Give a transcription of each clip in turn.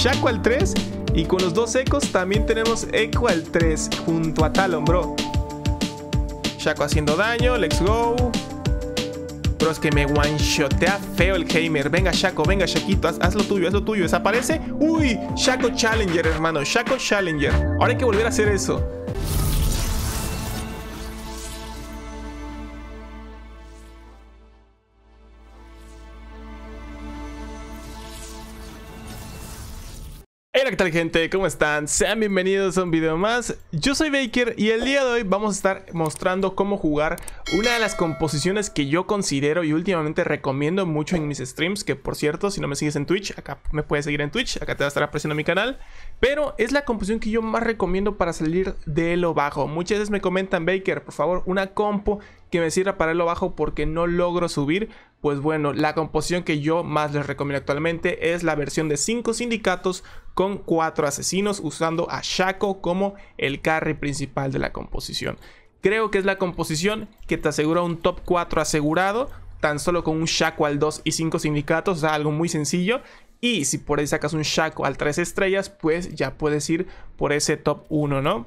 Shaco al 3 y con los dos Ecos también tenemos Echo al 3 junto a Talon, bro. Shaco haciendo daño, let's go. Bro, es que me one-shotea feo el gamer. Venga, Shaco, venga, Shaquito, haz, lo tuyo, haz lo tuyo. ¿Desaparece? ¡Uy! Shaco Challenger, hermano, Shaco Challenger. Ahora hay que volver a hacer eso. ¿qué tal gente? ¿Cómo están? Sean bienvenidos a un video más. Yo soy Baker y el día de hoy vamos a estar mostrando cómo jugar una de las composiciones que yo considero y últimamente recomiendo mucho en mis streams, que por cierto, si no me sigues en Twitch, acá me puedes seguir en Twitch, acá te va a estar apareciendo mi canal, pero es la composición que yo más recomiendo para salir de lo bajo. Muchas veces me comentan, Baker, por favor, una compo que me sirva para lo bajo porque no logro subir, pues bueno, la composición que yo más les recomiendo actualmente es la versión de 5 sindicatos con 4 asesinos usando a Shaco como el carry principal de la composición. Creo que es la composición que te asegura un top 4 asegurado, tan solo con un Shaco al 2 y 5 sindicatos, o algo muy sencillo. Y si por ahí sacas un Shaco al 3 estrellas, pues ya puedes ir por ese top 1, ¿no?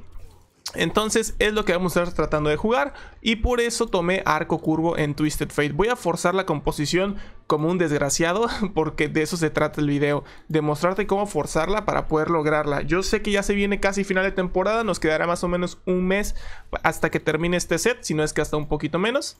Entonces es lo que vamos a estar tratando de jugar y por eso tomé arco curvo en Twisted Fate. Voy a forzar la composición como un desgraciado porque de eso se trata el video, demostrarte cómo forzarla para poder lograrla. Yo sé que ya se viene casi final de temporada, nos quedará más o menos un mes hasta que termine este set, si no es que hasta un poquito menos.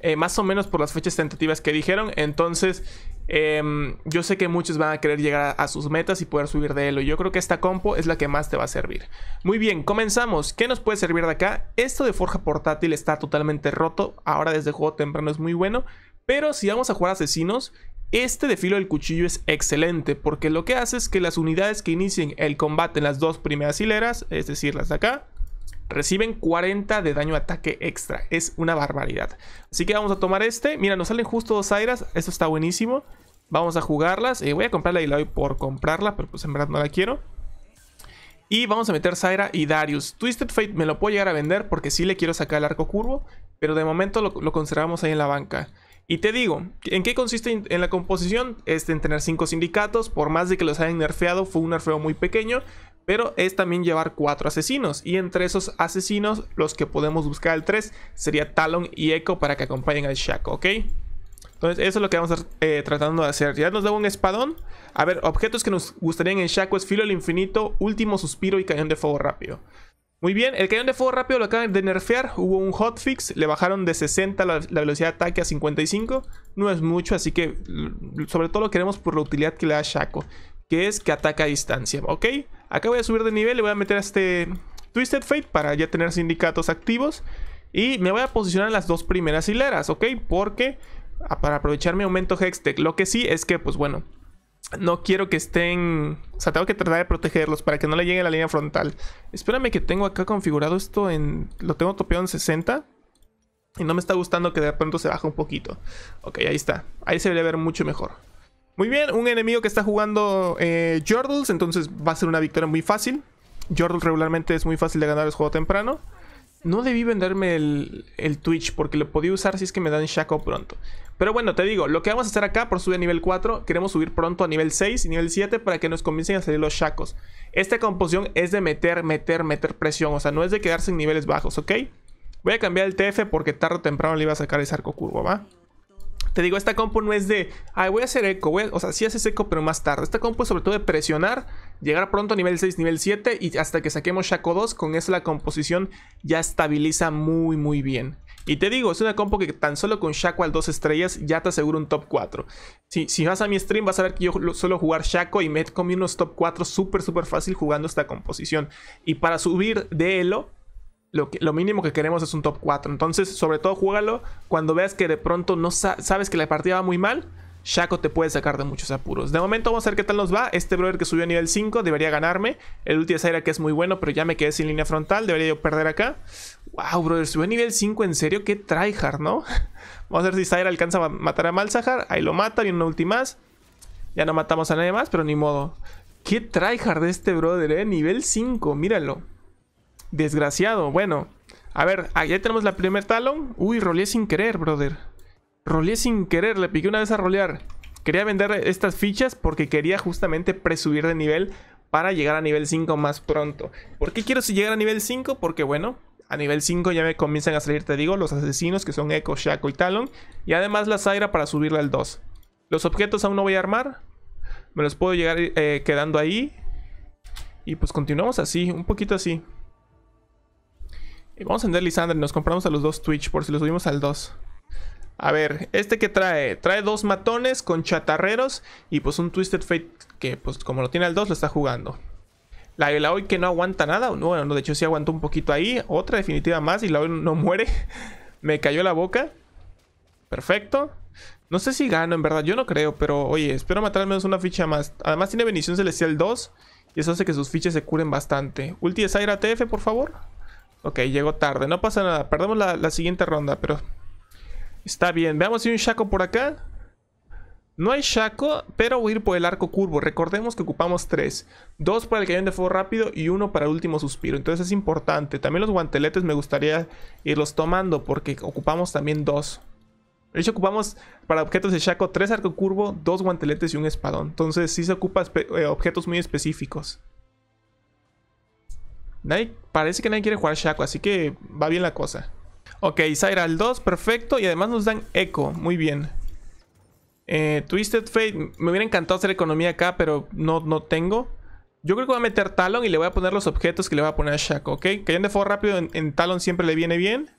Eh, más o menos por las fechas tentativas que dijeron. Entonces, em, yo sé que muchos van a querer llegar a, sus metas y poder subir de elo. Yo creo que esta compo es la que más te va a servir. Muy bien, comenzamos. ¿Qué nos puede servir de acá? Esto de forja portátil está totalmente roto. Ahora desde juego temprano es muy bueno. Pero si vamos a jugar asesinos, este de filo del cuchillo es excelente porque lo que hace es que las unidades que inicien el combate en las dos primeras hileras, es decir, las de acá, Reciben 40 de daño ataque extra. Es una barbaridad. Así que vamos a tomar este. Mira, nos salen justo dos Airas. Esto está buenísimo. Vamos a jugarlas. Eh, voy a comprarla y la doy por comprarla, pero pues en verdad no la quiero. Y vamos a meter Zaira y Darius. Twisted Fate me lo puedo llegar a vender porque sí le quiero sacar el arco curvo. Pero de momento lo conservamos ahí en la banca. Y te digo, ¿en qué consiste en la composición? Es en tener cinco sindicatos, por más de que los hayan nerfeado, fue un nerfeo muy pequeño, pero es también llevar cuatro asesinos. Y entre esos asesinos, los que podemos buscar el 3 sería Talon y Echo para que acompañen al Shaco, ¿ok? Entonces eso es lo que vamos a eh, tratando de hacer. Ya nos da un espadón. A ver, objetos que nos gustarían en Shaco es Filo al Infinito, Último Suspiro y Cañón de Fuego Rápido. Muy bien, el cañón de fuego rápido lo acaban de nerfear, hubo un hotfix, le bajaron de 60 la, velocidad de ataque a 55, no es mucho, así que sobre todo lo queremos por la utilidad que le da Shaco, que es que ataca a distancia, ¿ok? Acá voy a subir de nivel, le voy a meter a este Twisted Fate para ya tener sindicatos activos y me voy a posicionar en las dos primeras hileras, ¿ok? Porque ah, para aprovechar mi aumento Hextech, lo que sí es que, pues bueno, no quiero que estén... O sea, tengo que tratar de protegerlos para que no le llegue la línea frontal. Espérame que tengo acá configurado esto en... Lo tengo topeado en 60. Y no me está gustando que de pronto se baje un poquito. Ok, ahí está. Ahí se debe ver mucho mejor. Muy bien, un enemigo que está jugando eh, Jordals, entonces va a ser una victoria muy fácil. Jordals regularmente es muy fácil de ganar el juego temprano. No debí venderme el, Twitch porque lo podía usar si es que me dan Shaco pronto. Pero bueno, te digo, lo que vamos a hacer acá por subir a nivel 4, queremos subir pronto a nivel 6 y nivel 7 para que nos comiencen a salir los Shacos. Esta composición es de meter, meter, meter presión, o sea, no es de quedarse en niveles bajos, ¿ok? Voy a cambiar el TF porque tarde o temprano le iba a sacar el arco curvo, ¿va? Te digo, esta compo no es de, ay, voy a hacer eco, o sea, sí haces eco, pero más tarde. Esta compo es sobre todo de presionar Llegar pronto a nivel 6, nivel 7 y hasta que saquemos Shaco 2, con eso la composición ya estabiliza muy muy bien. Y te digo, es una compo que tan solo con Shaco al 2 estrellas ya te aseguro un top 4. Si, si vas a mi stream vas a ver que yo suelo jugar Shaco y me comí unos top 4 súper súper fácil jugando esta composición. Y para subir de Elo, lo, mínimo que queremos es un top 4. Entonces, sobre todo, júgalo cuando veas que de pronto no sabes que la partida va muy mal. Shaco te puede sacar de muchos apuros. De momento vamos a ver qué tal nos va. Este brother que subió a nivel 5 debería ganarme. El ulti de Zaira que es muy bueno, pero ya me quedé sin línea frontal. Debería yo perder acá. Wow, brother, subió a nivel 5. ¿En serio? Qué tryhard, ¿no? Vamos a ver si Zaira alcanza a matar a Malzahar. Ahí lo mata, y un ulti más. Ya no matamos a nadie más, pero ni modo. Qué tryhard este brother, ¿eh? Nivel 5, míralo. Desgraciado, bueno. A ver, ahí tenemos la primer talón. Uy, rolé sin querer, brother. Roleé sin querer, le piqué una vez a rolear. Quería vender estas fichas porque quería justamente presubir de nivel para llegar a nivel 5 más pronto. ¿Por qué quiero llegar a nivel 5? Porque bueno, a nivel 5 ya me comienzan a salir, te digo, los asesinos que son Echo, Shaco y Talon. Y además la Zaira para subirla al 2. Los objetos aún no voy a armar. Me los puedo llegar eh, quedando ahí. Y pues continuamos así, un poquito así. Y vamos a vender Lisandre, nos compramos a los dos Twitch por si los subimos al 2. A ver, este que trae, trae dos matones con chatarreros y pues un Twisted Fate que pues como lo tiene al 2 lo está jugando. La, la hoy que no aguanta nada, bueno, de hecho sí aguantó un poquito ahí, otra definitiva más y la hoy no muere. Me cayó la boca. Perfecto. No sé si gano, en verdad, yo no creo, pero oye, espero matar al menos una ficha más. Además tiene bendición celestial 2 y eso hace que sus fichas se curen bastante. Ulti de TF, por favor. Ok, llegó tarde, no pasa nada, perdemos la siguiente ronda, pero Está bien, veamos si hay un Shaco por acá. No hay Shaco, pero voy a ir por el arco curvo. Recordemos que ocupamos tres. Dos para el cañón de fuego rápido y uno para el último suspiro. Entonces es importante. También los guanteletes me gustaría irlos tomando porque ocupamos también dos. De hecho, ocupamos para objetos de Shaco tres arco curvo, dos guanteletes y un espadón. Entonces sí se ocupa eh, objetos muy específicos. parece que nadie quiere jugar Shaco, así que va bien la cosa. Ok, Zaira al 2, perfecto. Y además nos dan eco, muy bien. Eh, Twisted Fate, me hubiera encantado hacer economía acá, pero no, no tengo. Yo creo que voy a meter Talon y le voy a poner los objetos que le voy a poner a Shaco ¿ok? hayan de fuego rápido en, Talon siempre le viene bien.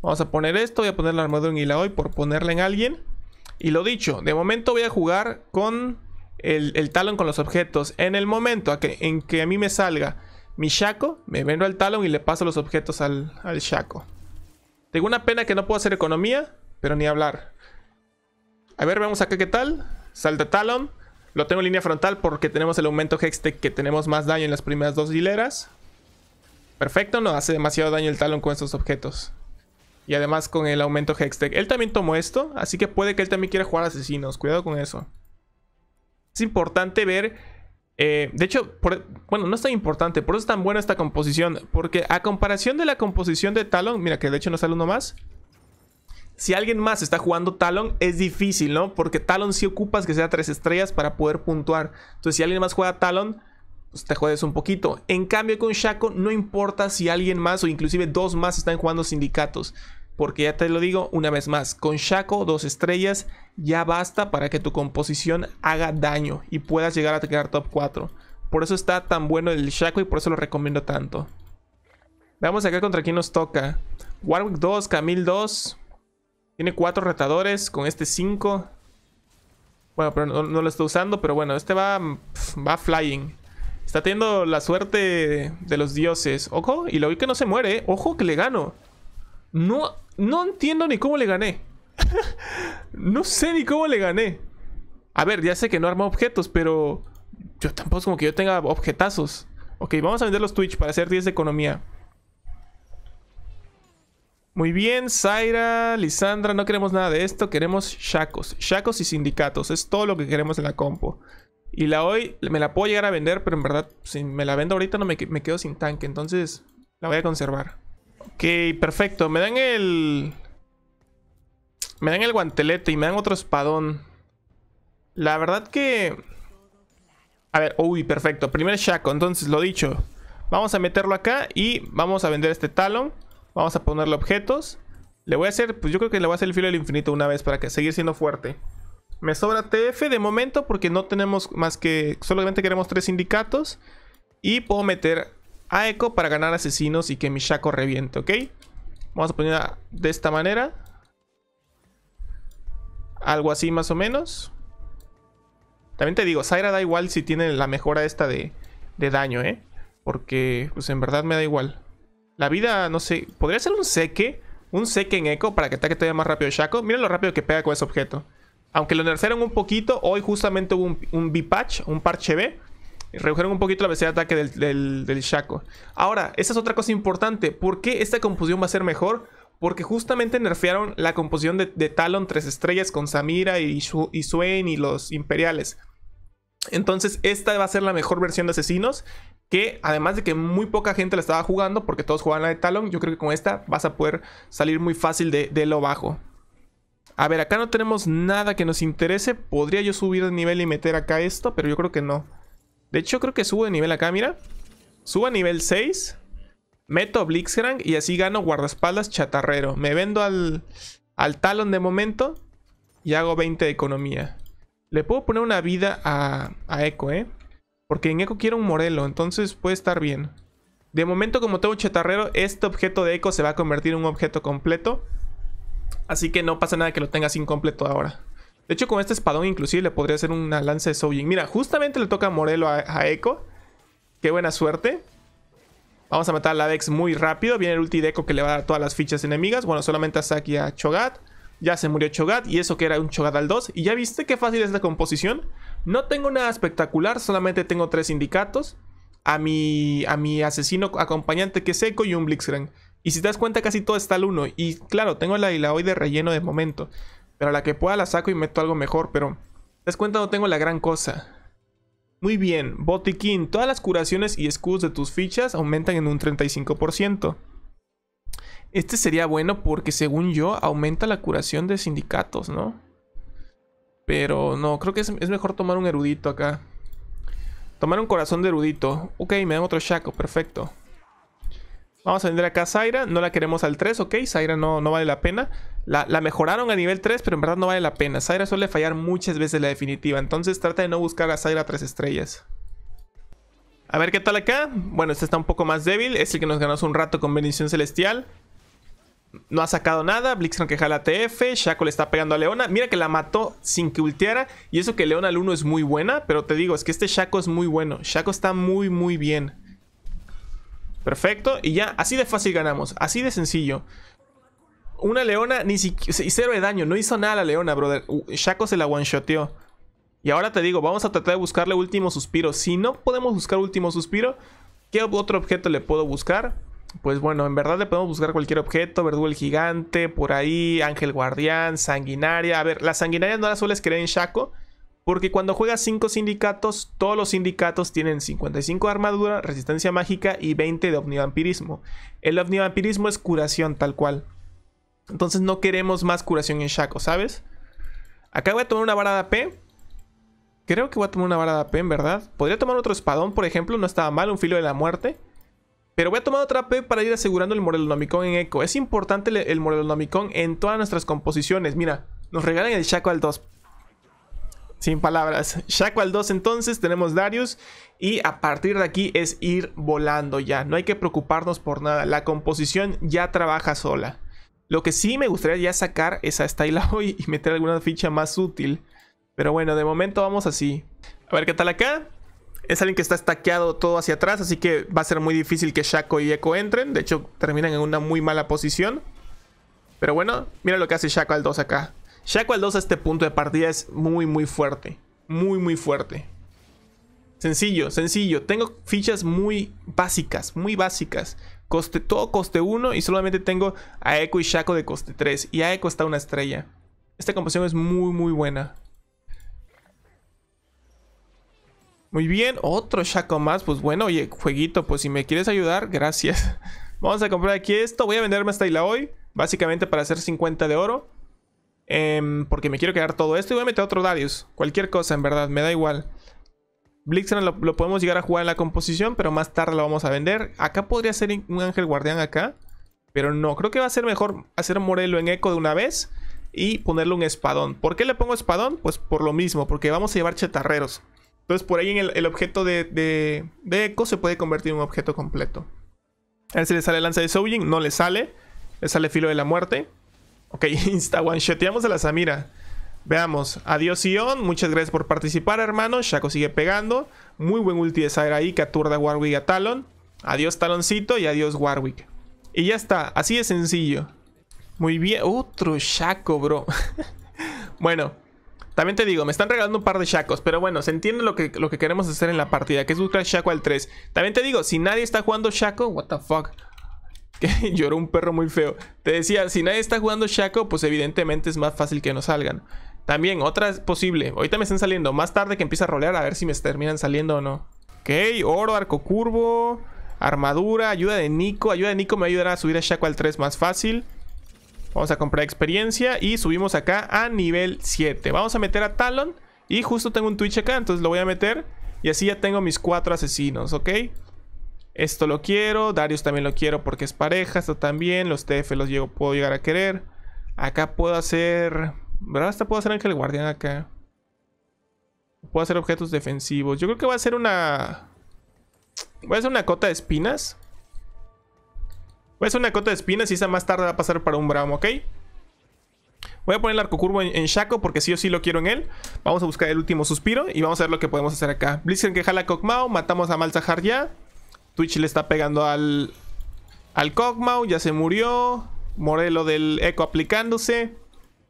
Vamos a poner esto, voy a poner la armadura en hoy por ponerla en alguien. Y lo dicho, de momento voy a jugar con el, Talon con los objetos. En el momento en que a mí me salga mi Shaco, me vendo al Talon y le paso los objetos al Shaco. Tengo una pena que no puedo hacer economía, pero ni hablar. A ver, vamos acá qué tal. Salta Talon. Lo tengo en línea frontal porque tenemos el aumento Hextech que tenemos más daño en las primeras dos hileras. Perfecto, no hace demasiado daño el Talon con estos objetos. Y además con el aumento Hextech. Él también tomó esto, así que puede que él también quiera jugar asesinos. Cuidado con eso. Es importante ver eh, de hecho, bueno, no es tan importante, por eso es tan buena esta composición, porque a comparación de la composición de Talon, mira que de hecho no sale uno más, si alguien más está jugando Talon, es difícil, ¿no? Porque Talon sí ocupas que sea tres estrellas para poder puntuar. Entonces, si alguien más juega Talon, pues, te juegas un poquito. En cambio, con Shaco, no importa si alguien más o inclusive dos más están jugando sindicatos porque ya te lo digo una vez más, con Shaco dos estrellas ya basta para que tu composición haga daño y puedas llegar a quedar top 4. Por eso está tan bueno el Shaco y por eso lo recomiendo tanto. Veamos acá contra quién nos toca. Warwick 2, Camille 2. Tiene cuatro retadores con este 5. Bueno, pero no, lo estoy usando, pero bueno, este va, va flying. Está teniendo la suerte de los dioses. Ojo, y lo vi que no se muere, ¿eh? Ojo que le gano. No, no entiendo ni cómo le gané. no sé ni cómo le gané. A ver, ya sé que no arma objetos, pero yo tampoco como que yo tenga objetazos. Ok, vamos a vender los Twitch para hacer 10 de economía. Muy bien, Zaira, Lisandra, no queremos nada de esto, queremos shacos. Shacos y sindicatos, es todo lo que queremos en la compo. Y la hoy me la puedo llegar a vender, pero en verdad, si me la vendo ahorita no me quedo sin tanque, entonces la voy a conservar. Ok, perfecto. Me dan el... Me dan el guantelete y me dan otro espadón. La verdad que... A ver, uy, perfecto. Primer Shaco, entonces lo dicho. Vamos a meterlo acá y vamos a vender este talón. Vamos a ponerle objetos. Le voy a hacer, pues yo creo que le voy a hacer el filo del infinito una vez para que seguir siendo fuerte. Me sobra TF de momento porque no tenemos más que... Solamente queremos tres sindicatos. Y puedo meter a Echo para ganar asesinos y que mi Shaco reviente, ¿ok? Vamos a ponerla de esta manera. Algo así más o menos. También te digo, Zaira da igual si tiene la mejora esta de, daño, ¿eh? Porque pues en verdad me da igual. La vida, no sé, podría ser un seque, un seque en eco para que ataque todavía más rápido Shaco. Miren lo rápido que pega con ese objeto. Aunque lo nerfearon un poquito, hoy justamente hubo un, un B-Patch, un parche B, Redujeron un poquito la velocidad de ataque del, Shaco. Ahora, esa es otra cosa importante. ¿Por qué esta composición va a ser mejor? Porque justamente nerfearon la composición de, Talon 3 estrellas con Samira y, y Swain y los Imperiales. Entonces, esta va a ser la mejor versión de asesinos. Que además de que muy poca gente la estaba jugando, porque todos jugaban la de Talon, yo creo que con esta vas a poder salir muy fácil de, de lo bajo. A ver, acá no tenemos nada que nos interese. Podría yo subir de nivel y meter acá esto, pero yo creo que no. De hecho, creo que subo de nivel acá, mira. Subo a nivel 6. Meto Blitzcrank y así gano guardaespaldas chatarrero. Me vendo al, al talón de momento y hago 20 de economía. Le puedo poner una vida a, a Echo, ¿eh? Porque en Echo quiero un Morelo, entonces puede estar bien. De momento, como tengo chatarrero, este objeto de Echo se va a convertir en un objeto completo. Así que no pasa nada que lo tengas incompleto ahora. De hecho, con este espadón inclusive le podría hacer una lanza de Soujin. Mira, justamente le toca a Morelo a, Eco. Echo. Qué buena suerte. Vamos a matar a la Dex muy rápido. Viene el ulti de Echo que le va a dar todas las fichas enemigas. Bueno, solamente a Saki a Chogat. Ya se murió Chogat y eso que era un Chogat al 2. Y ya viste qué fácil es la composición. No tengo nada espectacular, solamente tengo tres sindicatos. A mi, a mi asesino acompañante que es Echo y un Blitzcrank. Y si te das cuenta casi todo está al 1. Y claro, tengo la hoy de relleno de momento. Pero la que pueda la saco y meto algo mejor, pero... ¿Te das cuenta? No tengo la gran cosa. Muy bien, botiquín. Todas las curaciones y escudos de tus fichas aumentan en un 35%. Este sería bueno porque según yo aumenta la curación de sindicatos, ¿no? Pero no, creo que es, es mejor tomar un erudito acá. Tomar un corazón de erudito. Ok, me dan otro shaco, perfecto. Vamos a vender acá a Zyra No la queremos al 3, ok. Zaira no, no vale la pena. La, mejoraron a nivel 3, pero en verdad no vale la pena. Zyra suele fallar muchas veces la definitiva. Entonces trata de no buscar a Zaira 3 estrellas. A ver qué tal acá. Bueno, este está un poco más débil. Es el que nos ganó hace un rato con Bendición Celestial. No ha sacado nada. Blixen que jala TF. Shaco le está pegando a Leona. Mira que la mató sin que ultiara Y eso que Leona al 1 es muy buena. Pero te digo, es que este Shaco es muy bueno. Shaco está muy, muy bien. Perfecto, y ya, así de fácil ganamos, así de sencillo. Una leona ni siquiera... Cero de daño, no hizo nada la leona, brother. Shaco se la one-shoteó. Y ahora te digo, vamos a tratar de buscarle último suspiro. Si no podemos buscar último suspiro, ¿qué otro objeto le puedo buscar? Pues bueno, en verdad le podemos buscar cualquier objeto, verdugo el gigante, por ahí, ángel guardián, sanguinaria. A ver, la sanguinaria no las sueles creer en Shaco, porque cuando juegas 5 sindicatos, todos los sindicatos tienen 55 de armadura, resistencia mágica y 20 de omnivampirismo. El omnivampirismo es curación tal cual. Entonces no queremos más curación en Shaco, ¿sabes? Acá voy a tomar una vara de AP. Creo que voy a tomar una vara de AP, en verdad. Podría tomar otro espadón, por ejemplo, no estaba mal, un filo de la muerte. Pero voy a tomar otra P para ir asegurando el Morelonomicon en eco. Es importante el, el Morelonomicon en todas nuestras composiciones. Mira, nos regalan el Shaco al 2 sin palabras. al 2 entonces, tenemos Darius. Y a partir de aquí es ir volando ya. No hay que preocuparnos por nada. La composición ya trabaja sola. Lo que sí me gustaría ya sacar es a Styla hoy y meter alguna ficha más útil. Pero bueno, de momento vamos así. A ver qué tal acá. Es alguien que está stackeado todo hacia atrás, así que va a ser muy difícil que Shaco y Echo entren. De hecho, terminan en una muy mala posición. Pero bueno, mira lo que hace Shaco al 2 acá al 2 a este punto de partida es muy, muy fuerte. Muy, muy fuerte. Sencillo, sencillo. Tengo fichas muy básicas, muy básicas. Coste, todo coste 1 y solamente tengo a Echo y Shaco de coste 3. Y a Echo está una estrella. Esta composición es muy, muy buena. Muy bien, otro Shaco más. Pues bueno, oye, jueguito, pues si me quieres ayudar, gracias. Vamos a comprar aquí esto. Voy a venderme esta isla hoy. Básicamente para hacer 50 de oro. Em, porque me quiero quedar todo esto y voy a meter otro Darius. Cualquier cosa, en verdad, me da igual. Blixen lo, podemos llegar a jugar en la composición, pero más tarde lo vamos a vender. Acá podría ser un ángel guardián acá. Pero no, creo que va a ser mejor hacer Morelo en eco de una vez y ponerle un espadón. ¿Por qué le pongo espadón? Pues por lo mismo, porque vamos a llevar chatarreros. Entonces por ahí en el, objeto de, Echo eco se puede convertir en un objeto completo. A ver si le sale lanza de Soujin, no le sale. Le sale filo de la muerte. Ok, insta one shoteamos a la Samira. Veamos. Adiós, Ion. Muchas gracias por participar, hermano. Shaco sigue pegando. Muy buen ulti de ahí que aturda Warwick a Talon. Adiós, Taloncito. Y adiós, Warwick. Y ya está. Así de sencillo. Muy bien. Otro Shaco, bro. bueno. También te digo, me están regalando un par de Shacos, pero bueno, se entiende lo que, lo que queremos hacer en la partida, que es buscar Shaco al 3. También te digo, si nadie está jugando Shaco, what the fuck, que yo era un perro muy feo. Te decía, si nadie está jugando Shaco, pues evidentemente es más fácil que no salgan. También, otra es posible. Ahorita me están saliendo. Más tarde que empieza a rolear, a ver si me terminan saliendo o no. Ok, oro, arco curvo, armadura, ayuda de Nico. Ayuda de Nico me ayudará a subir a Shaco al 3 más fácil. Vamos a comprar experiencia y subimos acá a nivel 7. Vamos a meter a Talon y justo tengo un Twitch acá, entonces lo voy a meter. Y así ya tengo mis cuatro asesinos, ¿ok? Esto lo quiero. Darius también lo quiero porque es pareja. Esto también. Los TF los puedo llegar a querer. Acá puedo hacer... ¿Verdad? Hasta puedo hacer Ángel Guardián acá. Puedo hacer objetos defensivos. Yo creo que va a ser una... Voy a hacer una cota de espinas. Voy a hacer una cota de espinas y esa más tarde va a pasar para un bramo ¿ok? Voy a poner el arco curvo en, Shaco porque sí o sí lo quiero en él. Vamos a buscar el último suspiro y vamos a ver lo que podemos hacer acá. Blizzard que jala a Matamos a Malzahar ya. Twitch le está pegando al, al Cogmau, ya se murió. Morelo del Eco aplicándose.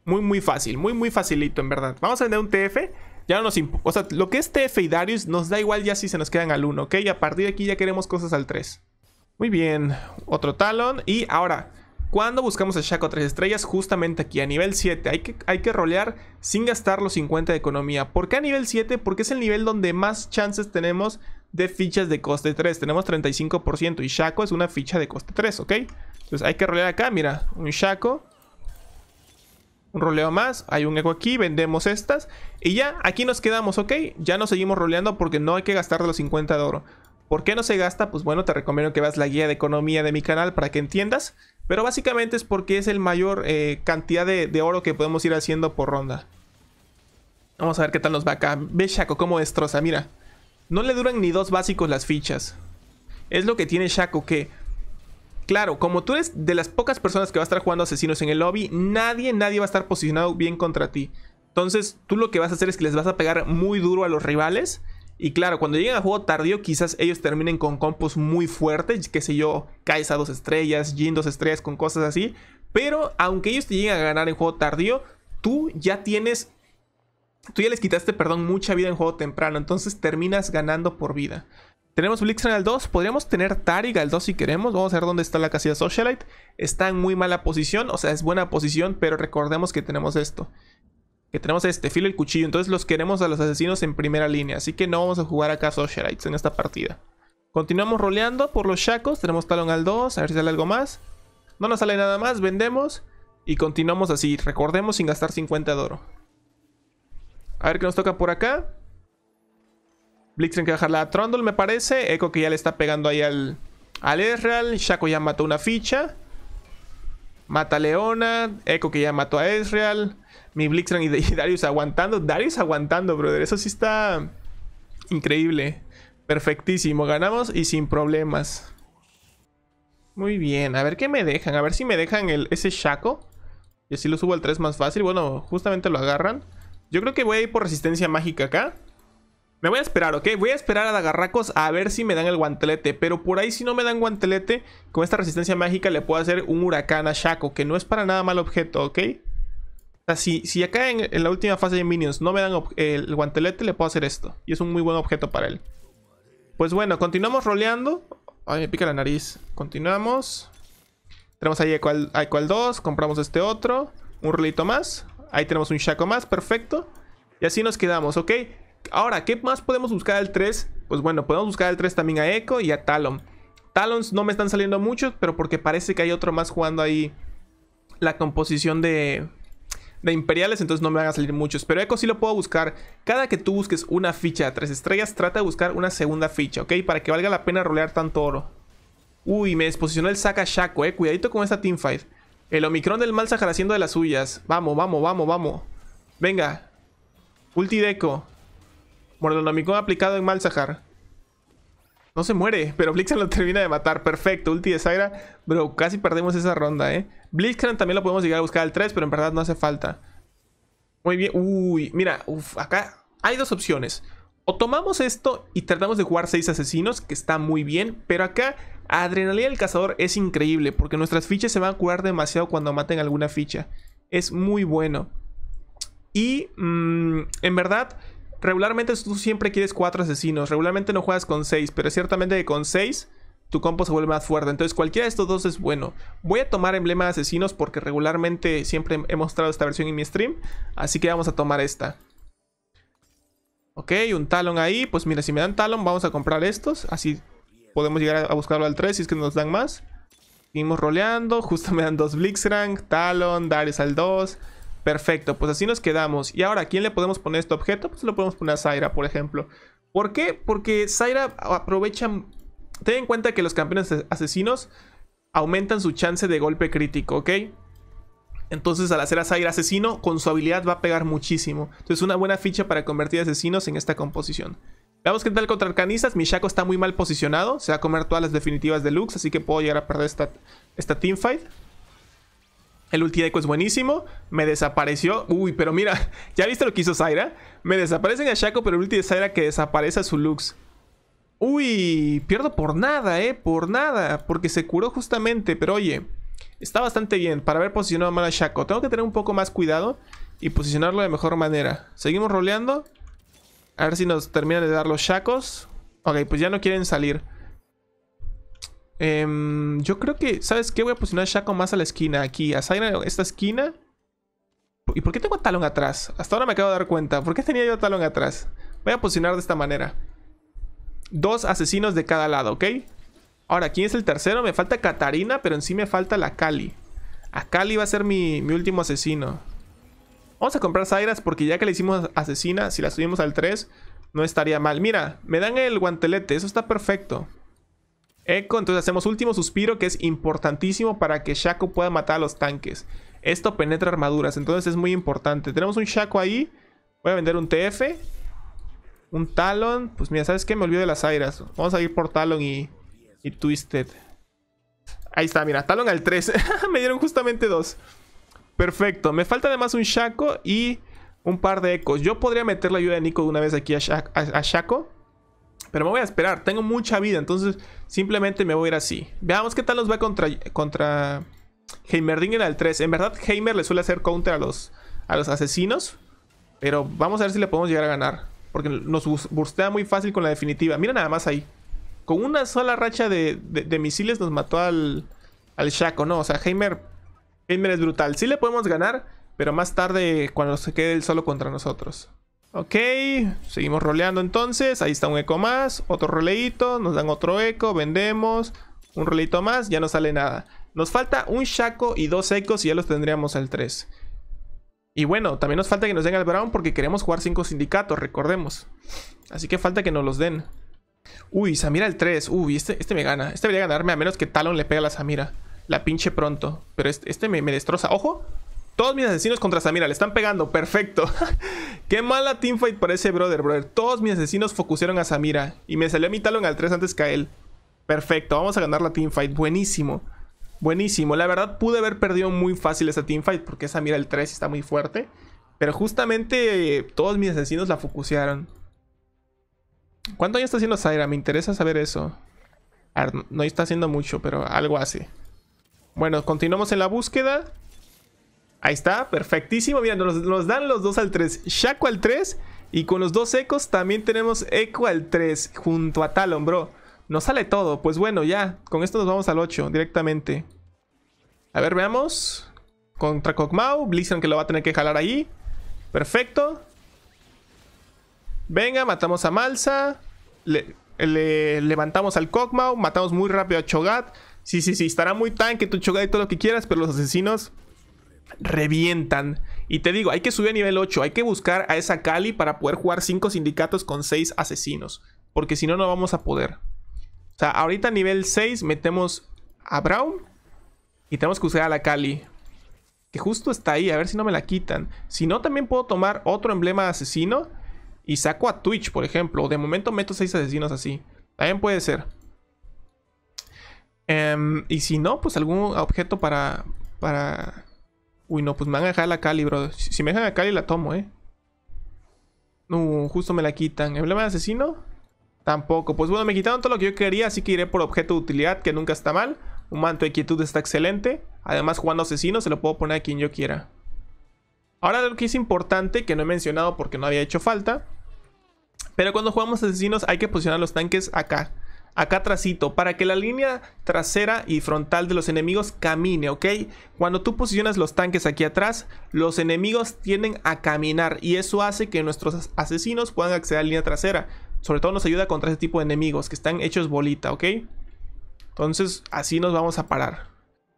Muy, muy fácil, muy, muy facilito, en verdad. Vamos a vender un TF. Ya no nos O sea, lo que es TF y Darius nos da igual ya si se nos quedan al 1, ¿ok? Y a partir de aquí ya queremos cosas al 3. Muy bien, otro Talon. Y ahora, cuando buscamos a Shaco 3 estrellas? Justamente aquí, a nivel 7. Hay que, hay que rolear sin gastar los 50 de economía. ¿Por qué a nivel 7? Porque es el nivel donde más chances tenemos de fichas de coste 3. Tenemos 35% y Shaco es una ficha de coste 3, ¿ok? Entonces hay que rolear acá, mira, un Shaco. Un roleo más, hay un eco aquí, vendemos estas y ya, aquí nos quedamos, ¿ok? Ya nos seguimos roleando porque no hay que gastar los 50 de oro. ¿Por qué no se gasta? Pues bueno, te recomiendo que veas la guía de economía de mi canal para que entiendas. Pero básicamente es porque es el mayor eh, cantidad de, de oro que podemos ir haciendo por ronda. Vamos a ver qué tal nos va acá. Ve Shaco cómo destroza, mira. No le duran ni dos básicos las fichas. Es lo que tiene Shaco que... Claro, como tú eres de las pocas personas que va a estar jugando asesinos en el lobby, nadie, nadie va a estar posicionado bien contra ti. Entonces, tú lo que vas a hacer es que les vas a pegar muy duro a los rivales. Y claro, cuando lleguen a juego tardío, quizás ellos terminen con compos muy fuertes, Que sé yo, Kai'Sa dos estrellas, Jin dos estrellas, con cosas así. Pero aunque ellos te lleguen a ganar en juego tardío, tú ya tienes tú ya les quitaste, perdón, mucha vida en juego temprano, entonces terminas ganando por vida. Tenemos Blixen en el 2, podríamos tener Tarig al 2 si queremos, vamos a ver dónde está la casilla Socialite. Está en muy mala posición, o sea, es buena posición, pero recordemos que tenemos esto. Que tenemos este, filo el cuchillo, entonces los queremos a los asesinos en primera línea, así que no vamos a jugar acá Socialites en esta partida. Continuamos roleando por los Shacos, tenemos Talon al 2, a ver si sale algo más. No nos sale nada más, vendemos y continuamos así, recordemos sin gastar 50 de oro. A ver qué nos toca por acá. Blixen que bajarla a Trundle, me parece. Echo que ya le está pegando ahí al, al Ezreal. Shaco ya mató una ficha. Mata a Leona. Echo que ya mató a Ezreal. Mi Blixen y, Darius aguantando. Darius aguantando, brother. Eso sí está increíble. Perfectísimo. Ganamos y sin problemas. Muy bien. A ver qué me dejan. A ver si me dejan el, ese Shaco. Y así lo subo al 3 más fácil. Bueno, justamente lo agarran. Yo creo que voy a ir por resistencia mágica acá. Me voy a esperar, ¿ok? Voy a esperar a Dagarracos a ver si me dan el guantelete. Pero por ahí si no me dan guantelete, con esta resistencia mágica le puedo hacer un huracán a Shaco, que no es para nada mal objeto, ¿ok? O sea, si, acá en, la última fase de Minions no me dan el guantelete, le puedo hacer esto. Y es un muy buen objeto para él. Pues bueno, continuamos roleando. Ay, me pica la nariz. Continuamos. Tenemos ahí a cual 2, compramos este otro. Un rolito más. Ahí tenemos un Shaco más, perfecto. Y así nos quedamos, ¿ok? Ahora, ¿qué más podemos buscar al 3? Pues bueno, podemos buscar al 3 también a Echo y a Talon. Talons no me están saliendo muchos, pero porque parece que hay otro más jugando ahí la composición de, de imperiales, entonces no me van a salir muchos. Pero Echo sí lo puedo buscar. Cada que tú busques una ficha de 3 estrellas, trata de buscar una segunda ficha, ¿ok? Para que valga la pena rolear tanto oro. Uy, me desposicionó el Saka Shaco, eh. Cuidadito con esta teamfight. El Omicron del Malzahar haciendo de las suyas. Vamos, vamos, vamos, vamos. Venga. Ultideco. omicron aplicado en Malzahar. No se muere, pero Blitzcrank lo termina de matar. Perfecto, ulti de Zagra. Bro, casi perdemos esa ronda, ¿eh? Blitzcrank también lo podemos llegar a buscar al 3, pero en verdad no hace falta. Muy bien. Uy, mira, uf, acá hay dos opciones tomamos esto y tratamos de jugar 6 asesinos, que está muy bien, pero acá Adrenalina del cazador es increíble, porque nuestras fichas se van a curar demasiado cuando maten alguna ficha. Es muy bueno. Y mm, en verdad, regularmente tú siempre quieres 4 asesinos, regularmente no juegas con 6, pero ciertamente con 6 tu compo se vuelve más fuerte. Entonces cualquiera de estos dos es bueno. Voy a tomar emblema de asesinos porque regularmente siempre he mostrado esta versión en mi stream. Así que vamos a tomar esta. Ok, un talón ahí. Pues mira, si me dan talón, vamos a comprar estos. Así podemos llegar a buscarlo al 3 si es que nos dan más. Seguimos roleando. Justo me dan dos Blixrank, talón, Darius al 2. Perfecto, pues así nos quedamos. Y ahora, quién le podemos poner este objeto? Pues lo podemos poner a Zyra, por ejemplo. ¿Por qué? Porque Zaira aprovecha... Ten en cuenta que los campeones asesinos aumentan su chance de golpe crítico, ¿ok? Entonces al hacer a Zyra asesino, con su habilidad va a pegar muchísimo. Entonces una buena ficha para convertir asesinos en esta composición. Veamos qué tal contra Arcanistas. Mi Shaco está muy mal posicionado. Se va a comer todas las definitivas de Lux, así que puedo llegar a perder esta, esta teamfight. El ulti eco es buenísimo. Me desapareció. Uy, pero mira, ¿ya viste lo que hizo Zaira? Me desaparecen a Shaco, pero el ulti de Zaira que desaparece a su Lux. Uy, pierdo por nada, eh, por nada. Porque se curó justamente, pero oye... Está bastante bien para haber posicionado mal a Shaco. Tengo que tener un poco más cuidado y posicionarlo de mejor manera. Seguimos roleando. A ver si nos terminan de dar los Shacos. Ok, pues ya no quieren salir. Em, yo creo que, ¿sabes qué? Voy a posicionar a Shaco más a la esquina aquí. A esta esquina. ¿Y por qué tengo talón atrás? Hasta ahora me acabo de dar cuenta. ¿Por qué tenía yo talón atrás? Voy a posicionar de esta manera. Dos asesinos de cada lado, ¿ok? Ahora, ¿quién es el tercero? Me falta Katarina, pero en sí me falta la Kali. A Kali va a ser mi, último asesino. Vamos a comprar Zairas porque ya que le hicimos asesina, si la subimos al 3, no estaría mal. Mira, me dan el guantelete, eso está perfecto. Echo, entonces hacemos último suspiro que es importantísimo para que Shaco pueda matar a los tanques. Esto penetra armaduras, entonces es muy importante. Tenemos un Shaco ahí, voy a vender un TF. Un Talon, pues mira, ¿sabes qué? Me olvido de las Zairas. Vamos a ir por Talon y y Twisted. Ahí está, mira, Talon al 3. me dieron justamente dos. Perfecto. Me falta además un Shaco y un par de ecos. Yo podría meter la ayuda de Nico de una vez aquí a, Shaco. pero me voy a esperar. Tengo mucha vida, entonces simplemente me voy a ir así. Veamos qué tal nos va contra, contra Heimerdinger al 3. En verdad, Heimer le suele hacer counter a los, a los asesinos. Pero vamos a ver si le podemos llegar a ganar. Porque nos burstea muy fácil con la definitiva. Mira nada más ahí con una sola racha de, misiles nos mató al, Shaco, ¿no? O sea, Heimer, Heimer es brutal. Sí le podemos ganar, pero más tarde cuando se quede él solo contra nosotros. Ok, seguimos roleando entonces. Ahí está un eco más, otro roleito, nos dan otro eco, vendemos, un roleito más, ya no sale nada. Nos falta un Shaco y dos ecos y ya los tendríamos al 3. Y bueno, también nos falta que nos den al Brown porque queremos jugar 5 sindicatos, recordemos. Así que falta que nos los den. Uy, Samira el 3. Uy, este, este, me gana. Este debería ganarme a menos que Talon le pegue a la Samira. La pinche pronto. Pero este, este me, destroza. ¡Ojo! Todos mis asesinos contra Samira. Le están pegando. Perfecto. Qué mala teamfight para ese brother, brother. Todos mis asesinos focusieron a Samira. Y me salió mi Talon al 3 antes que a él. Perfecto. Vamos a ganar la teamfight. Buenísimo. Buenísimo. La verdad, pude haber perdido muy fácil esa teamfight. Porque Samira el 3 está muy fuerte. Pero justamente eh, todos mis asesinos la focusearon. ¿Cuánto ya está haciendo Saira? Me interesa saber eso. No está haciendo mucho, pero algo hace. Bueno, continuamos en la búsqueda. Ahí está, perfectísimo. Mira, nos, dan los dos al 3. Shaco al 3. Y con los dos ecos también tenemos eco al 3 junto a Talon, bro. Nos sale todo. Pues bueno, ya. Con esto nos vamos al 8 directamente. A ver, veamos. Contra kok-mau Blizzard que lo va a tener que jalar ahí. Perfecto. Venga, matamos a Malsa. Le, levantamos al Kog'Maw. Matamos muy rápido a Chogat. Sí, sí, sí. Estará muy tanque tu Chogat y todo lo que quieras. Pero los asesinos revientan. Y te digo, hay que subir a nivel 8. Hay que buscar a esa Kali para poder jugar 5 sindicatos con 6 asesinos. Porque si no, no vamos a poder. O sea, ahorita a nivel 6 metemos a Brown. Y tenemos que usar a la Kali. Que justo está ahí. A ver si no me la quitan. Si no, también puedo tomar otro emblema de asesino y saco a Twitch, por ejemplo. De momento meto seis asesinos así. También puede ser. Em, y si no, pues algún objeto para... para... Uy, no, pues me van a dejar la Cali, bro. Si, me dejan la Cali, la tomo, ¿eh? No, justo me la quitan. ¿Emblema de asesino? Tampoco. Pues bueno, me quitaron todo lo que yo quería, así que iré por objeto de utilidad, que nunca está mal. Un manto de quietud está excelente. Además, jugando asesino, se lo puedo poner a quien yo quiera. Ahora lo que es importante, que no he mencionado porque no había hecho falta, pero cuando jugamos asesinos hay que posicionar los tanques acá. Acá trasito, para que la línea trasera y frontal de los enemigos camine, ¿ok? Cuando tú posicionas los tanques aquí atrás, los enemigos tienden a caminar y eso hace que nuestros asesinos puedan acceder a la línea trasera. Sobre todo nos ayuda contra ese tipo de enemigos que están hechos bolita, ¿ok? Entonces así nos vamos a parar.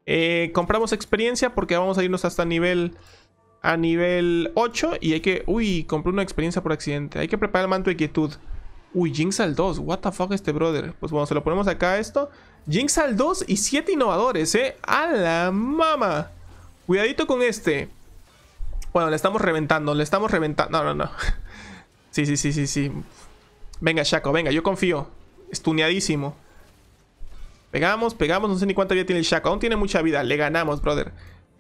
Eh, compramos experiencia porque vamos a irnos hasta nivel a nivel 8 y hay que... Uy, compré una experiencia por accidente. Hay que preparar el manto de quietud. Uy, Jinx al 2. What the fuck este brother. Pues bueno, se lo ponemos acá a esto. Jinx al 2 y 7 innovadores, ¿eh? A la mama. Cuidadito con este. Bueno, le estamos reventando, le estamos reventando. No, no, no. Sí, sí, sí, sí, sí. Venga, Shaco, venga, yo confío. Estuneadísimo. Pegamos, pegamos, no sé ni cuánta vida tiene el Shaco. Aún tiene mucha vida, le ganamos, brother.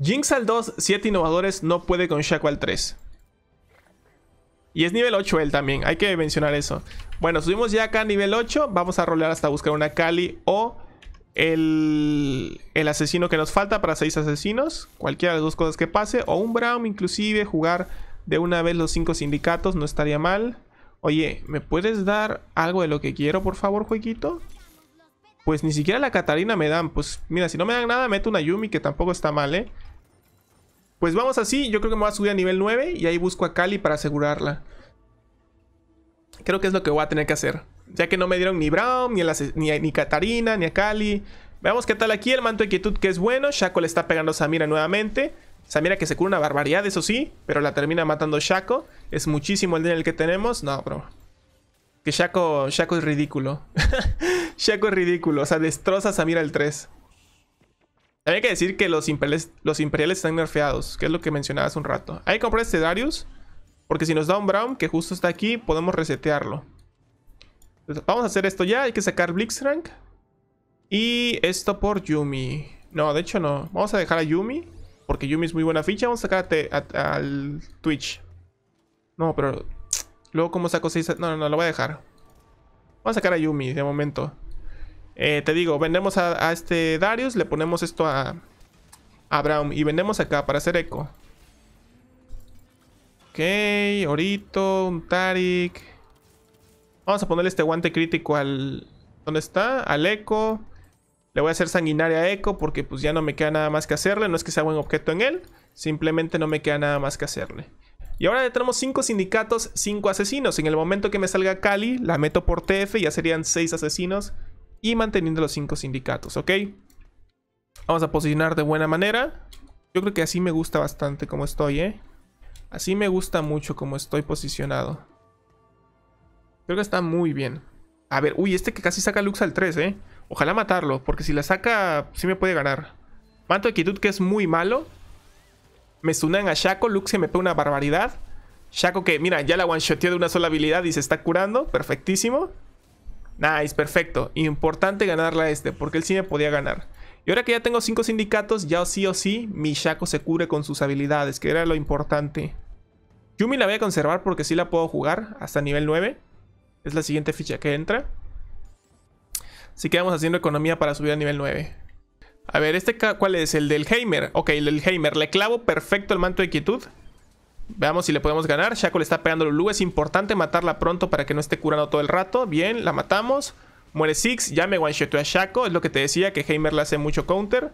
Jinx al 2, 7 innovadores, no puede con Shaco al 3. Y es nivel 8 él también, hay que mencionar eso. Bueno, subimos ya acá a nivel 8. Vamos a rolear hasta buscar una Kali o el, el asesino que nos falta para 6 asesinos. Cualquiera de las dos cosas que pase. O un Brown inclusive, jugar de una vez los 5 sindicatos, no estaría mal. Oye, ¿me puedes dar algo de lo que quiero, por favor, jueguito? Pues ni siquiera la Catarina me dan. Pues mira, si no me dan nada, meto una Yumi que tampoco está mal, ¿eh? Pues vamos así, yo creo que me voy a subir a nivel 9 y ahí busco a Cali para asegurarla. Creo que es lo que voy a tener que hacer. Ya que no me dieron ni Brown, ni, ni, ni Katarina, ni a Cali. Veamos qué tal aquí el manto de quietud que es bueno. Shaco le está pegando a Samira nuevamente. Samira que se cura una barbaridad, eso sí, pero la termina matando Shaco. Es muchísimo el dinero que tenemos. No, bro. Que Shaco, Shaco es ridículo. Shaco es ridículo. O sea, destroza a Samira el 3. Hay que decir que los imperiales, están nerfeados, que es lo que mencionaba hace un rato. Hay que comprar este Darius, porque si nos da un Brown, que justo está aquí, podemos resetearlo. vamos a hacer esto ya, hay que sacar Blitzcrank. Y esto por Yumi. No, de hecho no. Vamos a dejar a Yumi, porque Yumi es muy buena ficha. Vamos a sacar al Twitch. No, pero... Luego, como saco 6? No, no, no, lo voy a dejar. Vamos a sacar a Yumi de momento. Eh, te digo, vendemos a, este Darius, le ponemos esto a, a y vendemos acá para hacer eco. Ok, Orito, un Tarik. Vamos a ponerle este guante crítico al... ¿Dónde está? Al eco. Le voy a hacer sanguinaria a eco porque pues ya no me queda nada más que hacerle. No es que sea buen objeto en él. Simplemente no me queda nada más que hacerle. Y ahora ya tenemos 5 sindicatos, 5 asesinos. En el momento que me salga Kali, la meto por TF y ya serían 6 asesinos y manteniendo los cinco sindicatos, ¿ok? Vamos a posicionar de buena manera. Yo creo que así me gusta bastante como estoy, ¿eh? Así me gusta mucho como estoy posicionado. Creo que está muy bien. A ver, uy, este que casi saca Lux al 3, ¿eh? Ojalá matarlo, porque si la saca, sí me puede ganar. Manto de quietud que es muy malo. Me sunan a Shaco, Lux y me pega una barbaridad. Shaco que, mira, ya la one-shoteó de una sola habilidad y se está curando. Perfectísimo. Nice, perfecto. Importante ganarla este, porque él sí me podía ganar. Y ahora que ya tengo cinco sindicatos, ya sí o sí, mi Shaco se cubre con sus habilidades, que era lo importante. Yumi la voy a conservar porque sí la puedo jugar hasta nivel 9. Es la siguiente ficha que entra. Así que vamos haciendo economía para subir a nivel 9. A ver, ¿este cuál es? El del Heimer. Ok, el del Heimer. Le clavo perfecto el manto de quietud. Veamos si le podemos ganar. Shaco le está pegando a Lulu. Es importante matarla pronto para que no esté curando todo el rato. Bien, la matamos. Muere Six. Ya me one a Shaco. Es lo que te decía, que Heimer le hace mucho counter.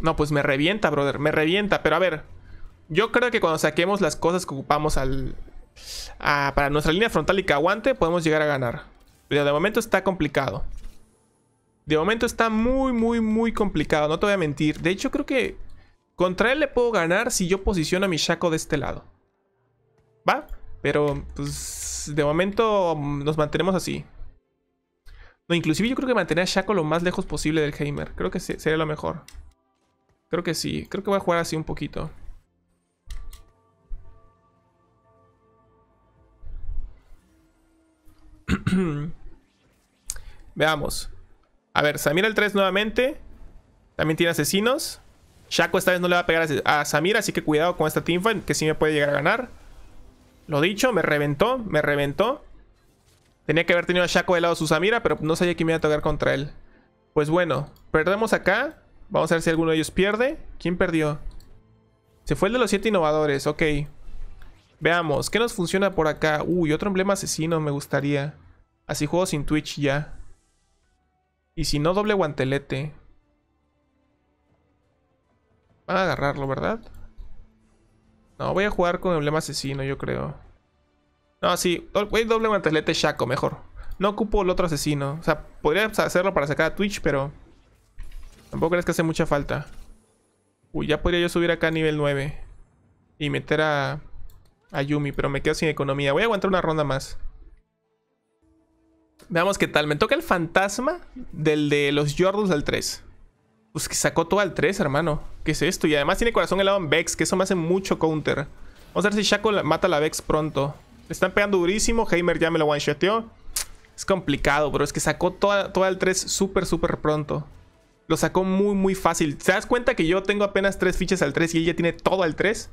No, pues me revienta, brother. Me revienta. Pero a ver. Yo creo que cuando saquemos las cosas que ocupamos al, para nuestra línea frontal y que aguante, podemos llegar a ganar. Pero de momento está complicado. De momento está muy, muy, muy complicado. No te voy a mentir. De hecho, creo que contra él le puedo ganar si yo posiciono a mi Shaco de este lado. ¿Va? Pero, pues, de momento mm, nos mantenemos así. No, inclusive yo creo que mantener a Shaco lo más lejos posible del Heimer. Creo que sería lo mejor. Creo que sí. Creo que voy a jugar así un poquito. Veamos. A ver, Samira el 3 nuevamente. También tiene asesinos. Shaco esta vez no le va a pegar a, Samira así que cuidado con esta teamfight, que sí me puede llegar a ganar. Lo dicho, me reventó, me reventó. Tenía que haber tenido a Shaco de lado su Samira, pero no sabía que me iba a tocar contra él. Pues bueno, perdemos acá. Vamos a ver si alguno de ellos pierde. ¿Quién perdió? Se fue el de los siete innovadores, ok. Veamos, ¿qué nos funciona por acá? Uy, otro emblema asesino me gustaría. Así juego sin Twitch ya. Y si no, doble guantelete a agarrarlo, ¿verdad? No, voy a jugar con emblema asesino, yo creo. No, sí. Voy doble mantelete, Shaco, mejor. No ocupo el otro asesino. O sea, podría hacerlo para sacar a Twitch, pero... Tampoco crees que hace mucha falta. Uy, ya podría yo subir acá a nivel 9. Y meter a... A Yumi, pero me quedo sin economía. Voy a aguantar una ronda más. Veamos qué tal. Me toca el fantasma del de los Jordans al 3. Pues que sacó todo al 3, hermano. ¿Qué es esto? Y además tiene corazón helado en Vex, que eso me hace mucho counter. Vamos a ver si Shaco mata a la Vex pronto. Le están pegando durísimo. Heimer ya me lo one-shoteó. Es complicado, pero es que sacó todo al 3 súper, súper pronto. Lo sacó muy, muy fácil. ¿Te das cuenta que yo tengo apenas 3 fichas al 3 y ella tiene todo al 3?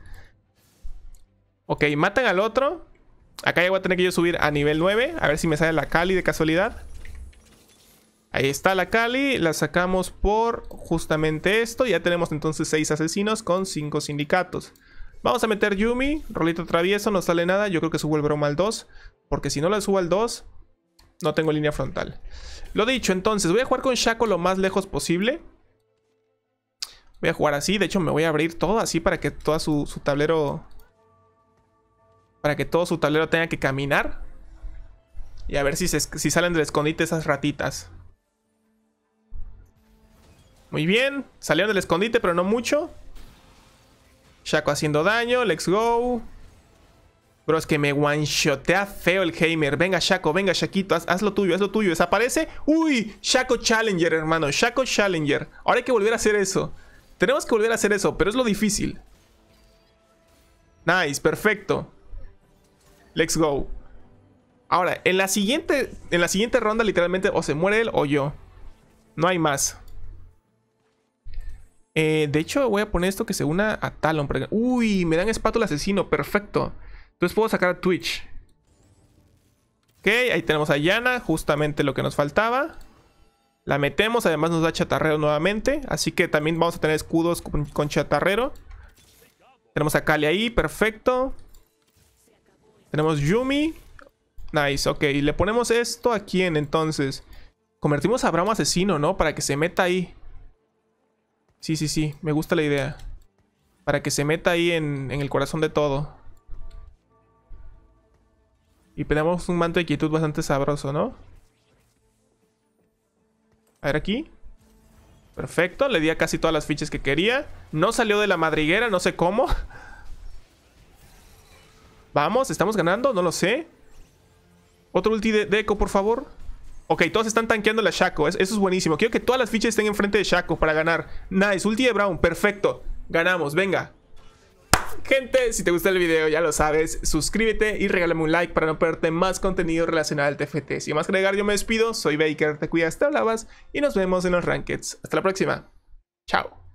Ok, matan al otro. Acá ya voy a tener que yo subir a nivel 9. A ver si me sale la Cali de casualidad. Ahí está la Cali, la sacamos por justamente esto. Ya tenemos entonces 6 asesinos con 5 sindicatos. Vamos a meter Yumi, rolito travieso, no sale nada. Yo creo que subo el broma al 2, porque si no la subo al 2, no tengo línea frontal. Lo dicho, entonces, voy a jugar con Shaco lo más lejos posible. Voy a jugar así, de hecho me voy a abrir todo así para que todo su, tablero... Para que todo su tablero tenga que caminar. Y a ver si, si salen del escondite esas ratitas. Muy bien. Salieron del escondite, pero no mucho. Shaco haciendo daño. Let's go. Bro, es que me one-shotea feo el Heimer. Venga, Shaco, venga, Shaquito. Haz, lo tuyo, haz lo tuyo. Desaparece. ¡Uy! Shaco Challenger, hermano. Shaco Challenger. Ahora hay que volver a hacer eso. Tenemos que volver a hacer eso, pero es lo difícil. Nice, perfecto. Let's go. Ahora, en la siguiente, en la siguiente ronda literalmente o se muere él o yo. No hay más. Eh, de hecho, voy a poner esto que se una a Talon. Uy, me dan espátula asesino. Perfecto. Entonces puedo sacar a Twitch. Ok, ahí tenemos a Yana. Justamente lo que nos faltaba. La metemos. Además nos da chatarrero nuevamente. Así que también vamos a tener escudos con, chatarrero. Tenemos a Kali ahí. Perfecto. Tenemos Yumi. Nice, ok. Le ponemos esto a quién entonces. Convertimos a Braum asesino, ¿no? Para que se meta ahí. Sí, sí, sí. Me gusta la idea. Para que se meta ahí en, el corazón de todo. Y tenemos un manto de quietud bastante sabroso, ¿no? A ver aquí. Perfecto, le di a casi todas las fichas que quería. No salió de la madriguera, no sé cómo. Vamos, ¿estamos ganando? No lo sé. Otro ulti de eco, por favor. Ok, todos están tanqueando la Shaco. Eso es buenísimo. Quiero que todas las fichas estén enfrente de Shaco para ganar. Nice, ulti de Brown. Perfecto. Ganamos, venga. Gente, si te gusta el video, ya lo sabes, suscríbete y regálame un like para no perderte más contenido relacionado al TFT. Sin más que agregar, yo me despido. Soy Baker, te cuidas, te hablabas y nos vemos en los rankings. Hasta la próxima. Chao.